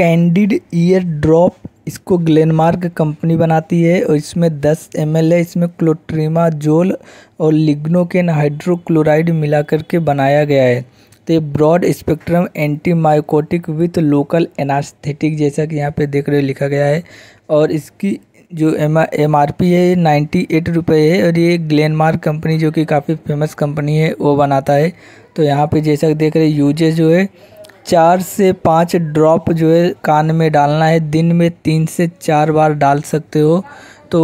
candid ear drop इसको Glenmark company बनाती है और इसमें 10 एम है इसमें क्लोट्रीमा जोल और लिग्नोकेन हाइड्रोक्लोराइड मिलाकर के बनाया गया है तो ये broad spectrum anti mycotic with local anaesthetic जैसा कि यहाँ पे देख रहे लिखा गया है और इसकी जो एम एम आर पी है नाइन्टी एट रुपये है और ये ग्लेनमार्क कंपनी जो कि काफ़ी फेमस कंपनी है वो बनाता है तो यहाँ पे जैसा देख रहे यूजेज जो है चार से पाँच ड्रॉप जो है कान में डालना है दिन में तीन से चार बार डाल सकते हो तो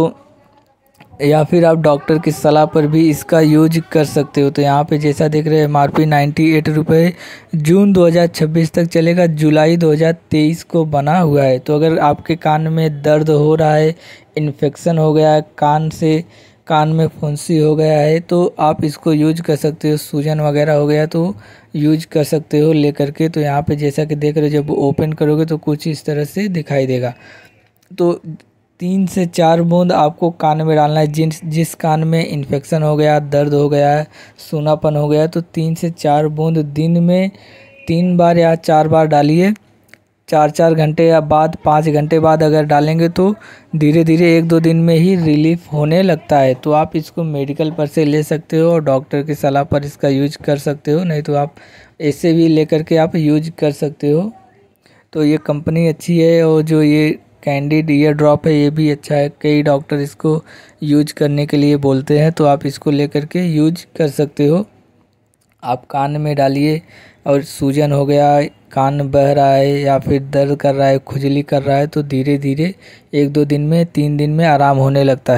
या फिर आप डॉक्टर की सलाह पर भी इसका यूज कर सकते हो तो यहाँ पे जैसा देख रहे हैं M R P ninety eight रुपये जून 2026 तक चलेगा जुलाई 2023 को बना हुआ है तो अगर आपके कान में दर्द हो रहा है इन्फेक्शन हो गया है कान से कान में फुंसी हो गया है तो आप इसको यूज कर सकते हो सूजन वगैरह हो गया तो यूज कर सकते हो ले करके तो यहाँ पे जैसा कि देख रहे हो जब ओपन करोगे तो कुछ इस तरह से दिखाई देगा तो तीन से चार बूंद आपको कान में डालना है जिन जिस कान में इन्फेक्शन हो गया दर्द हो गया है सोनापन हो गया तो तीन से चार बूंद दिन में तीन बार या चार बार डालिए चार चार घंटे या बाद पाँच घंटे बाद अगर डालेंगे तो धीरे धीरे एक दो दिन में ही रिलीफ होने लगता है तो आप इसको मेडिकल पर से ले सकते हो और डॉक्टर की सलाह पर इसका यूज कर सकते हो नहीं तो आप ऐसे भी ले करके आप यूज कर सकते हो तो ये कंपनी अच्छी है और जो ये कैंडिड ईयर ड्रॉप है ये भी अच्छा है कई डॉक्टर इसको यूज करने के लिए बोलते हैं तो आप इसको ले करके यूज कर सकते हो आप कान में डालिए और सूजन हो गया कान बह रहा है या फिर दर्द कर रहा है खुजली कर रहा है तो धीरे धीरे एक दो दिन में तीन दिन में आराम होने लगता है